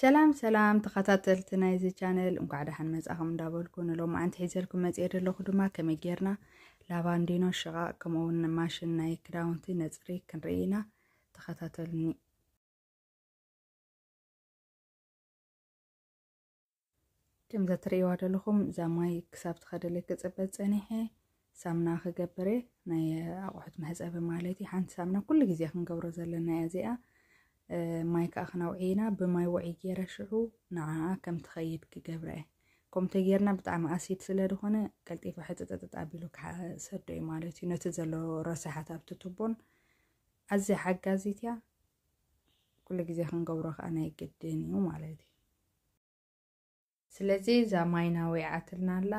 ሰላም ሰላም ተኸታተልትና እዚ ቻነል እንኳዕ ዳሓን መጻእኹም እንዳበልኩ ንሎም ዓንቲ ሒዘልኩም መፅአ ዘለኹ ድማ ከመይ ጌርና ላባንዲኖ ሽቓ ከምኡውን ማሽን ናይ ክዳውንቲ ነፅሪ ክንርኢ ኢና ተኸታተልኒ ከምዚ ትርእይዋ ዘለኹም እዛ ማይ ክሳብ ትኸደለ ክፅበት ፀኒሐ ሳምና ክገብረ ናይ ኣቑሑት መሕፀቢ ማለት እዩ ሓንቲ ሳምና ኩሉ ግዜ ክንገብሮ ዘለና እያ እዚኣ ማይካ ክነውዒኢና ብማይ ውዒ ገይረ ሽዑ ንዓኣ ከም ትኸይድ ክገብረ እየ ከምቲ ጌርና ብጣዕሚ ኣሲድ ስለ ድኾነ ቀልጢፋ ሕጥጥጥጥ ኣቢሉ ሰዶ እዩ ማለት እዩ ነቲ ዘሎ ረሳሓት ኣብቲ ትቦን ኣዝያ ሓጋዚት እያ ኩሉ ግዜ ክንገብሮ ከዓ ናይ ግድን እዩ ማለት እዩ ስለዚ እዛ ማይና ወይዓትልና ኣላ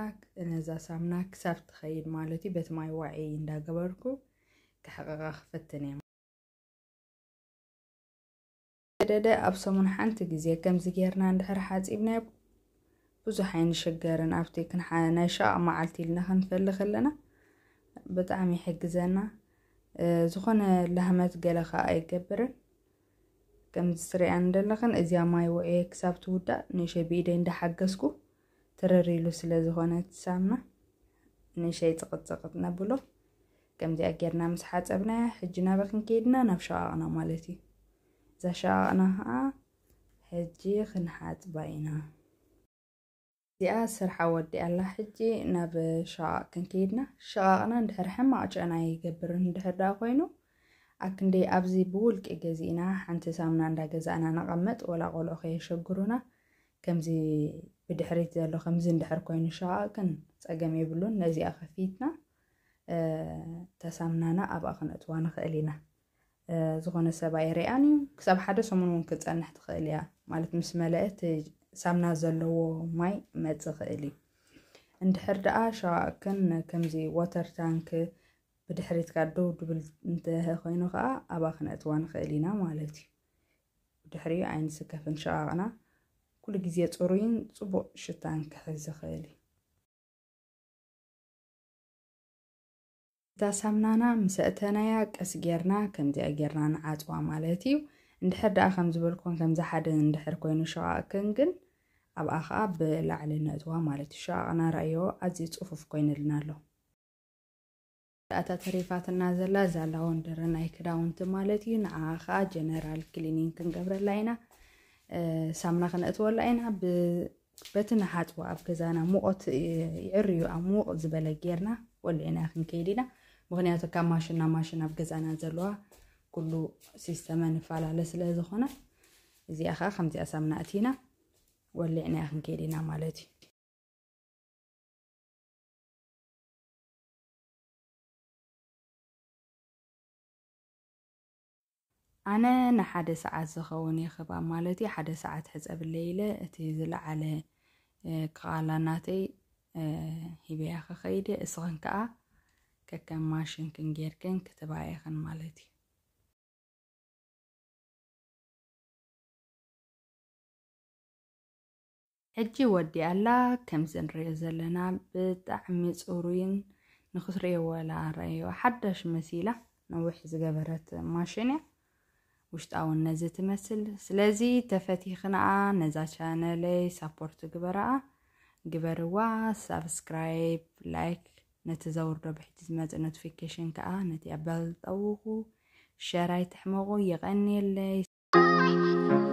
ነዛ ሳምና ክሳብ ትኸይድ ማለት እዩ በቲ ማይ ዋዒ እንዳገበርኩ ክሕቐቓ ክፍትን እየ ሰደደ ኣብ ሰሙን ሓንቲ ግዜ ከምዚ ጌርና እንድሕር ሓፂብና ብዙሕ ኣይንሽገርን ኣብቲ ናይ ሸቕ መዓልቲ ኢልና ክንፈሊ ከለና ብጣዕሚ ይሕግዘና ዝኾነ ላህመት ገለ ከዓ ኣይገብርን ከምዚ ትሪኣን ዘለኽን እዚያ ማይ ውዕየ ክሳብ ትውዳእ ንእሸይ ብኢደይ እንዳሓገዝኩ ትረሪሉ ስለ ዝኾነ ትሳምና ንእሸይ ፅቕፅቕት ነብሎ ከምዚኣ ጌርና ምስ ሓፀብናያ ሕጂ ናበ ክንከይድና ናብ ሸቓቕና ማለት እዩ ዘሻቅናከዓ ሕጂ ክንሓፅባ ኢና እዚኣ ስርሓ ወዲኣ ኣላ ሕጂ ናብ ሸቃቅ ክንከይድና ሸቃቅና እንድሕር ሕማቅ ጨና ይገብርን እንድሕር ዳ ኮይኑ ኣክንደይ ኣብዚ ብውልቂ ገዚእና ሓንቲ ሳሙና እንዳገዛእና ነቐመጥ ወላ ቆልዑ ከየሸግሩና ከምዚ ብድሕሪት ዘሎ ከምዚ እንድሕር ኮይኑ ሸቃቅን ፀገም የብሉን ነዚኣ ከፊትና ተሳምናና ኣብኣ ክነእትዋ ንኽእል ኢና ዝኾነ ሰብኣይ ርኣን እዩ ክሳብ ሓደ ሰሙን እውን ክፀንሕ ትኽእል እያ ማለት ምስ መለአት ሳምና ዘለዎ ማይ መፅ ክእል እዩ እንድሕር ደኣ ሸዋእክን ከምዚ ወተር ታንክ ብድሕሪትካ ደው ድብል እንተሀ ኮይኑ ከዓ ኣባ ክነእትዋ ንኽእል ኢና ማለት እዩ ብድሕሪኡ ዓይንስከፍን ሸዋቕና ኩሉ ግዜ ፅሩይን ፅቡቅ ሽታን ክሕዝ ይኽእል እዩ ኣሳምናና ምስ እተናያ ቀስ ጌርና ከምዚኣ ጌርና ንዓፅዋ ማለት እዩ እንድሕር ደኣ ከም ዝበልኩም ከምዚ ሓደ እንድሕር ኮይኑ ሸዋእክን ግን ኣብኣ ከዓ ብላዕሊ ነእትዋ ማለት እዩ ሸዋቕና ርእዮ ኣዝዩ ፅፉፍ ኮይኑልና ኣሎ እታ ተሪፋትና ዘላ ዛላ ወንደረ ናይ ክዳውንቲ ማለት እዩ ንዓ ከዓ ጀነራል ክሊኒን ክንገብረላ ኢና ሳምና ክነእትወላ ኢና በቲ ንሓፅዋ ኣብ ገዛና ሙቆት ይዕርዩ ኣብ ሙቕ ዝበለ ጌርና ወልዕና ክንከይድ ኢና مغنياتو كان ماشينا ماشينا بغزانا زلوا كلو سيستما نفعل على سلا زخونا زي أخا خمزي أسامنا أتينا ولعنا أخن كيدينا مالتي أنا نحادة ساعات زخوني خبا مالتي حادة ساعات حزب الليلة تيزل على قالاناتي هي بيها خيدي اسغن كأه ከከም ማሽን maashinkan geerkan ማለት እዩ ሕጂ ወዲ ኣላ ከምዚ ንሪኦ ዘለና ብጣዕሚ ፅሩይን ንክትሪኦ ወላ ኣረኣዩ ሓዳሽ መሲላ ነዊሕ ዝገበረት ማሽን እያ ውሽጣውን ነዚ ትመስል ስለዚ ተፈቲኽንኣ ነዛ ቻነለይ ሳፖርት ግበረኣ ግበርዋ ሳብስክራይብ ላይክ نتزور ربح جزمات النوتيفيكيشن كا نتي ابل طوقو شراي تحمقو يغني اللي